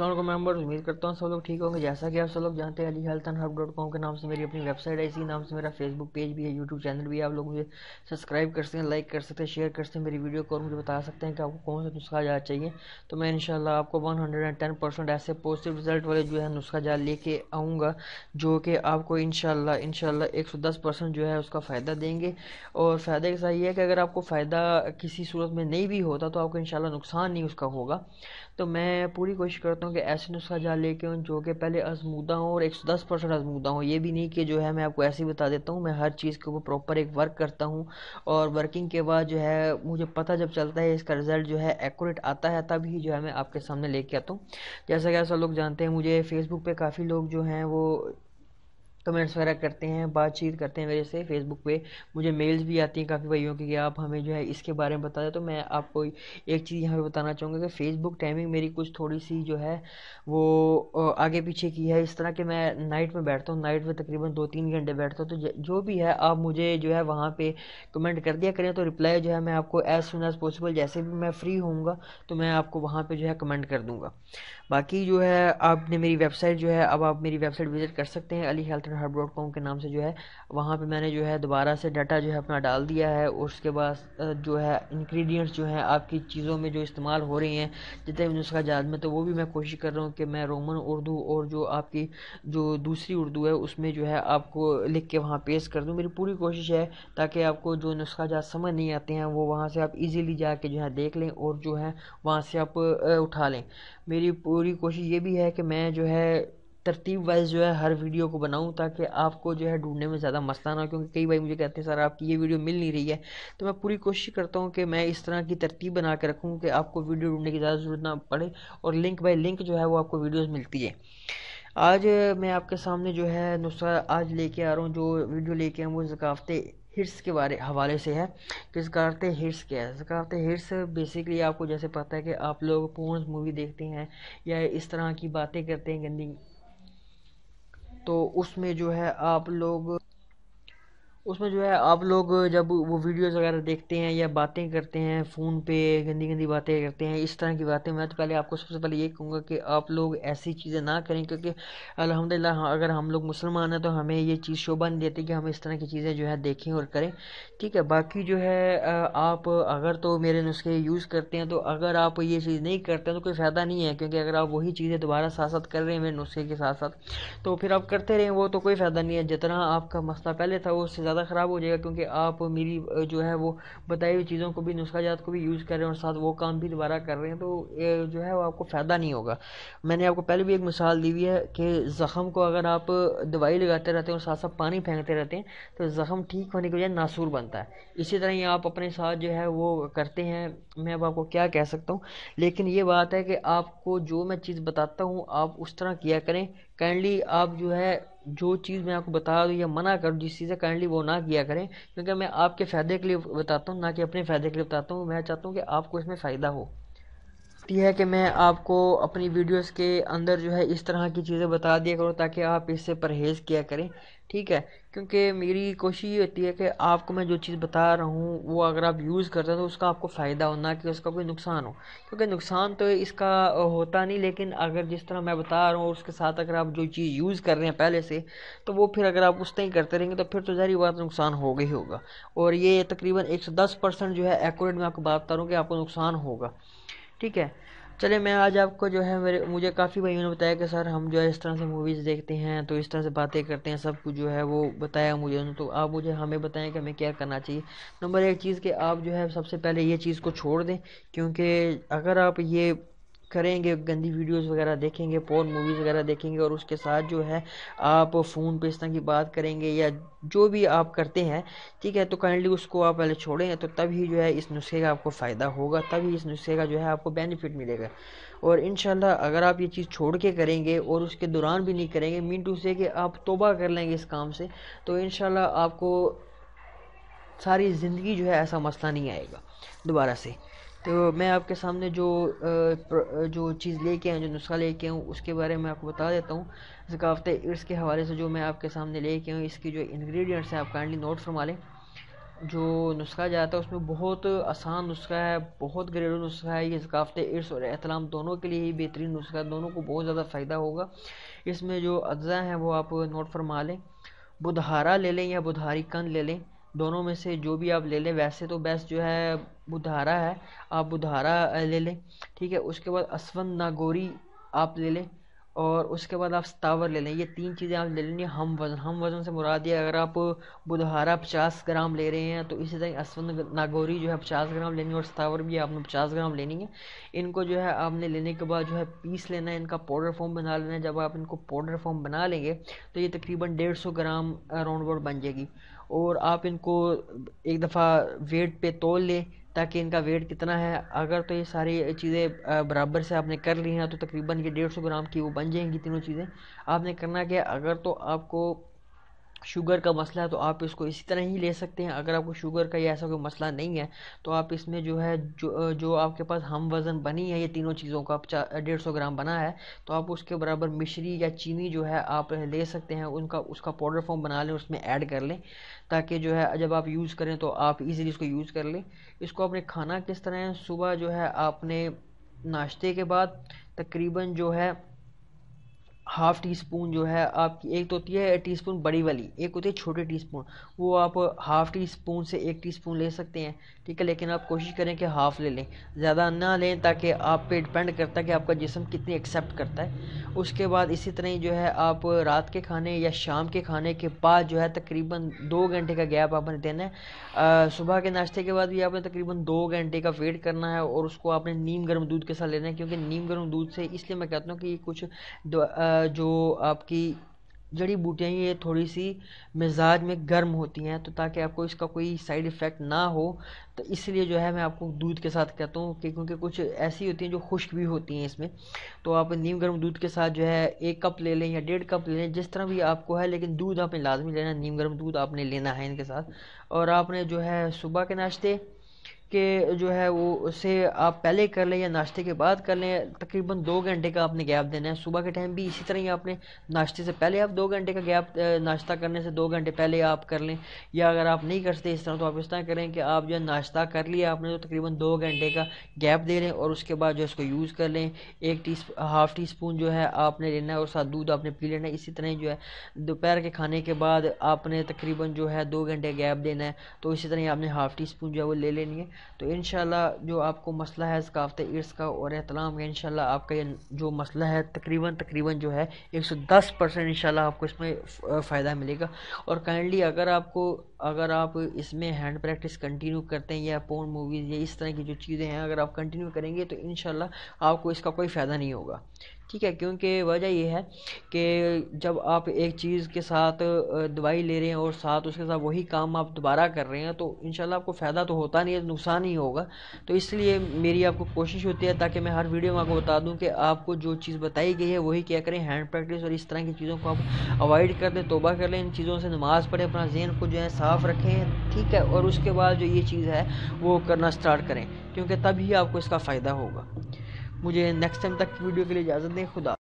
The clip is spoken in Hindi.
असलम मेम्बर उम्मीद करता हूँ सब लोग ठीक होंगे जैसा कि आप सब लोग जानते हैं Ali health and hub dot com के नाम से मेरी अपनी वेबसाइट है इसी नाम से मेरा फेसबुक पेज भी है यूट्यूब चैनल भी है आप लोग मुझे सब्सक्राइब कर सकते हैं लाइक कर सकते हैं शेयर कर सकते हैं मेरी वीडियो को और मुझे बता सकते हैं कि आपको कौन सा नुस्खा जहाँ चाहिए तो मैं इनशाला आपको one hundred and ten percent ऐसे पॉजिटिव रिजल्ट वाले जो है नुस्खा जहाँ लेके आऊँगा जो कि आपको इनशाला इनशाला एक सौ दस परसेंट जो है उसका फ़ायदा देंगे और फ़ायदे के साथ ये है कि अगर आपको फ़ायदा किसी सूरत में नहीं भी होता तो आपको इनशाला नुकसान नहीं उसका होगा तो मैं पूरी कोशिश करता हूँ हूँ कि ऐसे नुस्खा जाल लेके हूँ जो कि पहले आजमूदा हूँ और 110 परसेंट आजमूदा हूँ ये भी नहीं कि जो है मैं आपको ऐसे ही बता देता हूँ मैं हर चीज़ के ऊपर प्रॉपर एक वर्क करता हूँ और वर्किंग के बाद जो है मुझे पता जब चलता है इसका रिज़ल्ट जो है एकूरेट आता है तभी जो है मैं आपके सामने लेके आता हूँ जैसा कि ऐसा लोग जानते हैं मुझे फेसबुक पर काफ़ी लोग जो हैं वो कमेंट्स वगैरह करते हैं बातचीत करते हैं मेरे से फेसबुक पे मुझे मेल्स भी आती हैं काफ़ी भाइयों की कि आप हमें जो है इसके बारे में बता दें तो मैं आपको एक चीज़ यहाँ पे बताना चाहूँगा कि फेसबुक टाइमिंग मेरी कुछ थोड़ी सी जो है वो आगे पीछे की है इस तरह कि मैं नाइट में बैठता हूँ नाइट में तकरीबन दो तीन घंटे बैठता हूँ तो जो भी है आप मुझे जो है वहाँ पर कमेंट कर दिया करें तो रिप्लाई जो है मैं आपको एज़ सुन एज़ पॉसिबल जैसे भी मैं फ्री होऊंगा तो मैं आपको वहाँ पर जो है कमेंट कर दूँगा बाकी जो है आपने मेरी वेबसाइट जो है अब आप मेरी वेबसाइट विज़िट कर सकते हैं Ali health doctor hub dot com के नाम से जो है वहाँ पे मैंने जो है दोबारा से डाटा जो है अपना डाल दिया है उसके बाद जो है इंग्रेडिएंट्स जो है आपकी चीज़ों में जो इस्तेमाल हो रही हैं जितने भी नुस्खा जात में तो वो भी मैं कोशिश कर रहा हूँ कि मैं रोमन उर्दू और जो आपकी जो दूसरी उर्दू है उसमें जो है आपको लिख के वहाँ पेश कर दूँ मेरी पूरी कोशिश है ताकि आपको जो नुस्खा जात समझ नहीं आते हैं वो वहाँ से आप ईज़िली जा जो है देख लें और जो है वहाँ से आप उठा लें मेरी पूरी कोशिश ये भी है कि मैं जो है तरतीब वाइज जो है हर वीडियो को बनाऊँ ताकि आपको जो है ढूंढने में ज़्यादा मसला ना हो क्योंकि कई भाई मुझे कहते हैं सर आपकी ये वीडियो मिल नहीं रही है तो मैं पूरी कोशिश करता हूँ कि मैं इस तरह की तरतीब बना के रखूँ कि आपको वीडियो ढूंढने की ज़्यादा ज़रूरत ना पड़े और लिंक बाई लिंक जो है वो आपको वीडियोज़ मिलती है आज मैं आपके सामने जो है नुस्खा आज लेके आ रहा हूँ जो वीडियो लेके हम वो जकावते हिर्स के बारे हवाले से है कि जकारत हिर्स क्या है जकारत हिर्स बेसिकली आपको जैसे पता है कि आप लोग पूर्ण मूवी देखते हैं या इस तरह की बातें करते हैं गंदी तो उसमें जो है आप लोग उसमें जो है आप लोग जब वो वीडियोस वगैरह देखते हैं या बातें करते हैं फ़ोन पे गंदी गंदी बातें करते हैं इस तरह की बातें मैं तो पहले आपको सबसे पहले ये कहूँगा कि आप लोग ऐसी चीज़ें ना करें क्योंकि अल्हम्दुलिल्लाह अगर हम लोग मुसलमान हैं तो हमें ये चीज़ शोभा नहीं देती कि हम इस तरह की चीज़ें जो है देखें और करें ठीक है बाकी जो है आप अगर तो मेरे नुस्खे यूज़ करते हैं तो अगर आप ये चीज़ नहीं करते हैं तो कोई फ़ायदा नहीं है क्योंकि अगर आप वही चीज़ें दोबारा साथ साथ कर रहे हैं मेरे नुस्खे के साथ साथ तो फिर आप करते रहें वो तो कोई फ़ायदा नहीं है जितना आपका मसला पहले था उससे ज़्यादा ज़्यादा ख़राब हो जाएगा क्योंकि आप मेरी जो है वो बताई हुई चीज़ों को भी नुस्खा जात को भी यूज़ कर रहे हैं और साथ वो काम भी दोबारा कर रहे हैं तो जो है वो आपको फ़ायदा नहीं होगा मैंने आपको पहले भी एक मिसाल दी हुई है कि ज़ख़म को अगर आप दवाई लगाते रहते हैं और साथ साथ पानी फेंकते रहते हैं तो ज़ख़म ठीक होने के बजाय नासूर बनता है इसी तरह ही आप अपने साथ जो है वो करते हैं मैं अब आपको क्या कह सकता हूँ लेकिन ये बात है कि आपको जो मैं चीज़ बताता हूँ आप उस तरह किया करें काइंडली आप जो है जो चीज़ मैं आपको बता दूँ या मना करूँ जिस चीज़ से काइंडली वो ना किया करें क्योंकि मैं आपके फ़ायदे के लिए बताता हूँ ना कि अपने फ़ायदे के लिए बताता हूँ मैं चाहता हूँ कि आपको इसमें फ़ायदा हो सकती है कि मैं आपको अपनी वीडियोस के अंदर जो है इस तरह की चीज़ें बता दिया करूँ ताकि आप इससे परहेज़ किया करें ठीक है क्योंकि मेरी कोशिश ये होती है कि आपको मैं जो चीज़ बता रहा हूँ वो अगर आप यूज़ करते हैं तो उसका आपको फ़ायदा हो ना कि उसका कोई नुकसान हो क्योंकि नुकसान तो इसका होता नहीं लेकिन अगर जिस तरह मैं बता रहा हूँ उसके साथ अगर आप जो चीज़ यूज़ कर रहे हैं पहले से तो वो फिर अगर आप उस तरह करते रहेंगे तो फिर तो ज़ाहिर बात नुकसान हो ही होगा और ये तकरीबन एक जो है एक्यूरेट मैं आपको बात बता रहा हूँ कि आपको नुकसान होगा ठीक है चले मैं आज आपको जो है मेरे मुझे काफ़ी भाइयों ने बताया कि सर हम जो है इस तरह से मूवीज़ देखते हैं तो इस तरह से बातें करते हैं सब कुछ जो है वो बताया मुझे तो आप मुझे हमें बताएं कि हमें क्या करना चाहिए नंबर एक चीज़ कि आप जो है सबसे पहले ये चीज़ को छोड़ दें क्योंकि अगर आप ये करेंगे गंदी वीडियोस वगैरह देखेंगे पोर्न मूवीज़ वगैरह देखेंगे और उसके साथ जो है आप फ़ोन पे इस तरह की बात करेंगे या जो भी आप करते हैं ठीक है तो काइंडली उसको आप पहले छोड़ें तो तभी जो है इस नुस्खे का आपको फ़ायदा होगा तभी इस नुस्खे का जो है आपको बेनिफिट मिलेगा और इन अगर आप ये चीज़ छोड़ के करेंगे और उसके दौरान भी नहीं करेंगे मीन टू से कि आप तोबा कर लेंगे इस काम से तो इन आपको सारी ज़िंदगी जो है ऐसा मसला नहीं आएगा दोबारा से तो मैं आपके सामने जो जो चीज़ लेके आया जो नुस्खा लेके आऊँ उसके बारे में आपको बता देता हूँ ज़काफ़त इर्स के हवाले से जो मैं आपके सामने लेके आऊँ इसकी जो इन्ग्रीडियंट्स हैं आप काइंडली नोट फरमा लें जो नुस्खा जाता है उसमें बहुत आसान नुस्खा है बहुत घरेलू नुस्खा है ये सकाफते इर्स और एहतलाम दोनों के लिए ही बेहतरीन नुस्खा है दोनों को बहुत ज़्यादा फ़ायदा होगा इसमें जो अज्जा हैं वो आप नोट फरमा लें बुधहारा ले लें या बुधहारी कंद ले लें दोनों में से जो भी आप ले लें वैसे तो बेस्ट जो है बुधारा है आप बुधारा ले लें ठीक है उसके बाद असवन नागोरी आप ले लें और उसके बाद आप सतावर ले लें ये तीन चीज़ें आप ले लेंगे हम वज़न हम वज़न से मुराद ये अगर आप बुधहारा पचास ग्राम ले रहे हैं तो इसी तरह असवन नागौरी जो है पचास ग्राम लेनी है और सतावर भी आपने पचास ग्राम लेनी है इनको जो है आपने लेने के बाद जो है पीस लेना है इनका पाउडर फॉर्म बना लेना है जब आप इनको पाउडर फॉर्म बना लेंगे तो ये तकरीबन डेढ़ सौ ग्राम राउंड बोर्ड बन जाएगी और आप इनको एक दफ़ा वेट पे तोल लें ताकि इनका वेट कितना है अगर तो ये सारी चीज़ें बराबर से आपने कर ली हैं तो तकरीबन ये डेढ़ सौ ग्राम की वो बन जाएंगी तीनों चीज़ें आपने करना क्या अगर तो आपको शुगर का मसला है तो आप इसको इसी तरह ही ले सकते हैं अगर आपको शुगर का या ऐसा कोई मसला नहीं है तो आप इसमें जो है जो जो आपके पास हम वज़न बनी है ये तीनों चीज़ों का डेढ़ सौ ग्राम बना है तो आप उसके बराबर मिश्री या चीनी जो है आप ले सकते हैं उनका उसका पाउडर फॉर्म बना लें उसमें ऐड कर लें ताकि जो है जब आप यूज़ करें तो आप ईज़िली इसको यूज़ कर लें इसको आपने खाना किस तरह है सुबह जो है आपने नाश्ते के बाद तकरीबन जो है हाफ़ टी स्पून जो है आपकी एक तो होती है टी स्पून बड़ी वाली एक होती है छोटी टी स्पून वो आप हाफ़ टी स्पून से एक टी स्पून ले सकते हैं ठीक है लेकिन आप कोशिश करें कि हाफ़ ले लें ज़्यादा ना लें ताकि आप पे डिपेंड करता है कि आपका जिसम कितनी एक्सेप्ट करता है उसके बाद इसी तरह ही जो है आप रात के खाने या शाम के खाने के बाद जो है तकरीबन दो घंटे का गैप आपने देना है सुबह के नाश्ते के बाद भी आपने तकरीबन दो घंटे का वेट करना है और उसको आपने नीम गर्म दूध के साथ लेना है क्योंकि नीम गर्म दूध से इसलिए मैं कहता हूँ कि कुछ जो आपकी जड़ी बूटियाँ ये थोड़ी सी मिजाज में गर्म होती हैं तो ताकि आपको इसका कोई साइड इफ़ेक्ट ना हो तो इसलिए जो है मैं आपको दूध के साथ कहता हूँ कि क्योंकि कुछ ऐसी होती हैं जो खुश्क भी होती हैं इसमें तो आप नीम गर्म दूध के साथ जो है एक कप ले लें या डेढ़ कप ले लें जिस तरह भी आपको है लेकिन दूध आपने लाजमी लेना नीम गर्म दूध आपने लेना है इनके साथ और आपने जो है सुबह के नाश्ते के जो है वो उसे आप पहले कर लें या नाश्ते के बाद कर लें तकरीबन दो घंटे का आपने गैप देना है सुबह के टाइम भी इसी तरह ही आपने नाश्ते से पहले आप दो घंटे का गैप नाश्ता करने से दो घंटे पहले आप कर लें या अगर आप नहीं कर सकते इस तरह तो आप इस तरह करें कि आप जो है नाश्ता कर लिया आपने तो तकरीबन दो घंटे का गैप दे लें और उसके बाद जो है इसको यूज़ कर लें एक टी हाफ़ टी स्पून जो है आपने लेना है और साथ दूध आपने पी लेना है इसी तरह जो है दोपहर के खाने के बाद आपने तकरीबन जो है दो घंटे गैप देना है तो इसी तरह आपने हाफ़ टी स्पून जो है वो ले लेनी है तो इन जो आपको मसला है सकाफ़त इर्स का और एहतलाम इन शाला आपका ये जो मसला है तकरीबन तकरीबन जो है एक सौ दस परसेंट इन आपको इसमें फ़ायदा मिलेगा और काइंडली अगर आपको अगर आप इसमें हैंड प्रैक्टिस कंटिन्यू करते हैं या पोन मूवीज़ या इस तरह की जो चीज़ें हैं अगर आप कंटिन्यू करेंगे तो इन आपको इसका कोई फ़ायदा नहीं होगा ठीक है क्योंकि वजह यह है कि जब आप एक चीज़ के साथ दवाई ले रहे हैं और साथ उसके साथ वही काम आप दोबारा कर रहे हैं तो इन आपको फ़ायदा तो होता नहीं है नुकसान ही होगा तो इसलिए मेरी आपको कोशिश होती है ताकि मैं हर वीडियो में आपको बता दूँ कि आपको जो चीज़ बताई गई है वही क्या करें हैंड प्रैक्टिस और इस तरह की चीज़ों को आप अवॉइड कर दें तोबा कर लें इन चीज़ों से नमाज़ पढ़ें अपना जहन को जो है साफ़ रखें ठीक है और उसके बाद जो ये चीज़ है वो करना स्टार्ट करें क्योंकि तभी आपको इसका फ़ायदा होगा मुझे नेक्स्ट टाइम तक की वीडियो के लिए इजाज़त दें खुदा